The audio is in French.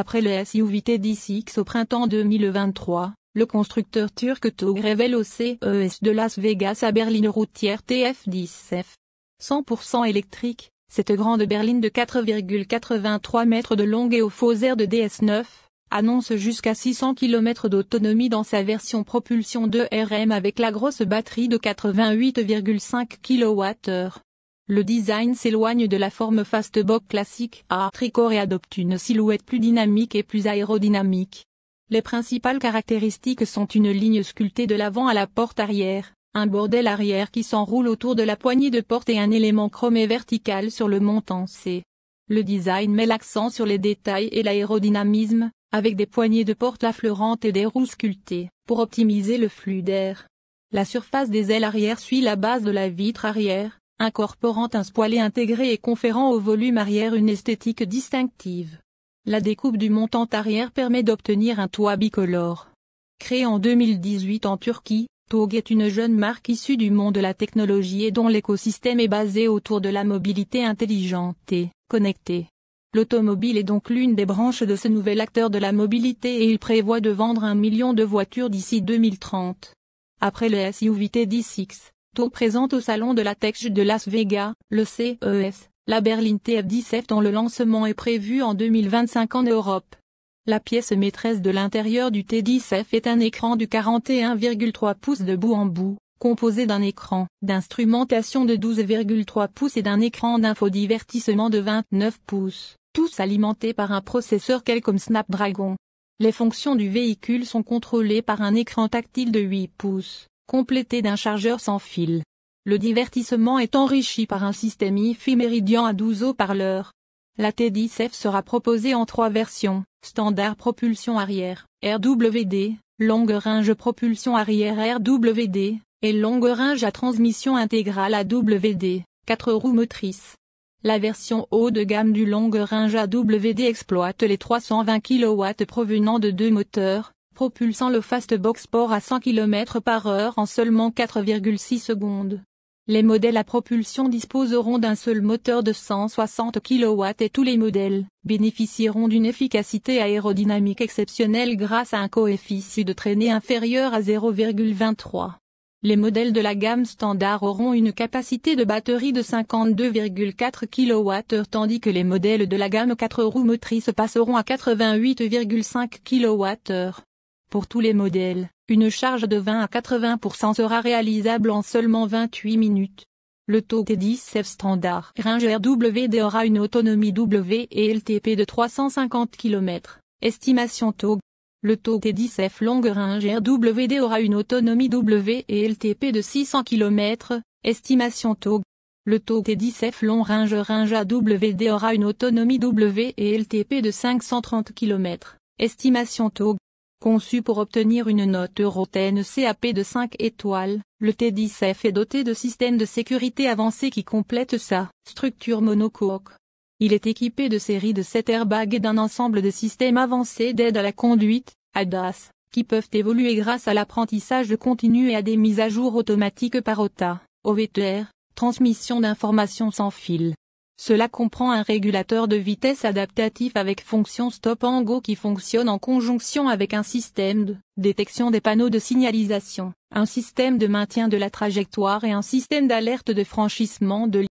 Après le SUV T10X au printemps 2023, le constructeur turc TOG révèle au CES de Las Vegas à berline routière TF10F. 100% électrique, cette grande berline de 4,83 mètres de long et aux faux air de DS9, annonce jusqu'à 600 km d'autonomie dans sa version propulsion 2RM avec la grosse batterie de 88,5 kWh. Le design s'éloigne de la forme fastback classique à tricot et adopte une silhouette plus dynamique et plus aérodynamique. Les principales caractéristiques sont une ligne sculptée de l'avant à la porte arrière, un bordel arrière qui s'enroule autour de la poignée de porte et un élément chromé vertical sur le montant C. Le design met l'accent sur les détails et l'aérodynamisme, avec des poignées de porte affleurantes et des roues sculptées, pour optimiser le flux d'air. La surface des ailes arrière suit la base de la vitre arrière, incorporant un spoiler intégré et conférant au volume arrière une esthétique distinctive. La découpe du montant arrière permet d'obtenir un toit bicolore. Créé en 2018 en Turquie, TOG est une jeune marque issue du monde de la technologie et dont l'écosystème est basé autour de la mobilité intelligente et connectée. L'automobile est donc l'une des branches de ce nouvel acteur de la mobilité et il prévoit de vendre un million de voitures d'ici 2030. Après le SUV T10X, présente au Salon de la Tech de Las Vegas, le CES, la berline tf f dont le lancement est prévu en 2025 en Europe. La pièce maîtresse de l'intérieur du T10F est un écran du 41,3 pouces de bout en bout, composé d'un écran d'instrumentation de 12,3 pouces et d'un écran d'infodivertissement de 29 pouces, tous alimentés par un processeur Qualcomm Snapdragon. Les fonctions du véhicule sont contrôlées par un écran tactile de 8 pouces, complété d'un chargeur sans fil. Le divertissement est enrichi par un système IFI méridien à 12 haut-parleurs. La T10F sera proposée en trois versions, standard propulsion arrière, RWD, longue range propulsion arrière RWD, et longue range à transmission intégrale AWD, 4 roues motrices. La version haut de gamme du longue range AWD exploite les 320 kW provenant de deux moteurs, propulsant le Fastbox Sport à 100 km par heure en seulement 4,6 secondes. Les modèles à propulsion disposeront d'un seul moteur de 160 kW et tous les modèles bénéficieront d'une efficacité aérodynamique exceptionnelle grâce à un coefficient de traînée inférieur à 0,23. Les modèles de la gamme standard auront une capacité de batterie de 52,4 kWh tandis que les modèles de la gamme 4 roues motrices passeront à 88,5 kWh. Pour tous les modèles, une charge de 20 à 80% sera réalisable en seulement 28 minutes. Le taux T10F standard range RWD aura une autonomie W et LTP de 350 km, estimation Tog. Le taux T10F Long range RWD aura une autonomie W et LTP de 600 km, estimation Tog. Le taux T10F Long range range AWD aura une autonomie W et LTP de 530 km, estimation Tog. Conçu pour obtenir une note Euroten CAP de 5 étoiles, le T10F est doté de systèmes de sécurité avancés qui complètent sa structure monocoque. Il est équipé de séries de 7 airbags et d'un ensemble de systèmes avancés d'aide à la conduite, ADAS, qui peuvent évoluer grâce à l'apprentissage continu et à des mises à jour automatiques par OTA, OVTR, transmission d'informations sans fil. Cela comprend un régulateur de vitesse adaptatif avec fonction stop and go qui fonctionne en conjonction avec un système de détection des panneaux de signalisation, un système de maintien de la trajectoire et un système d'alerte de franchissement de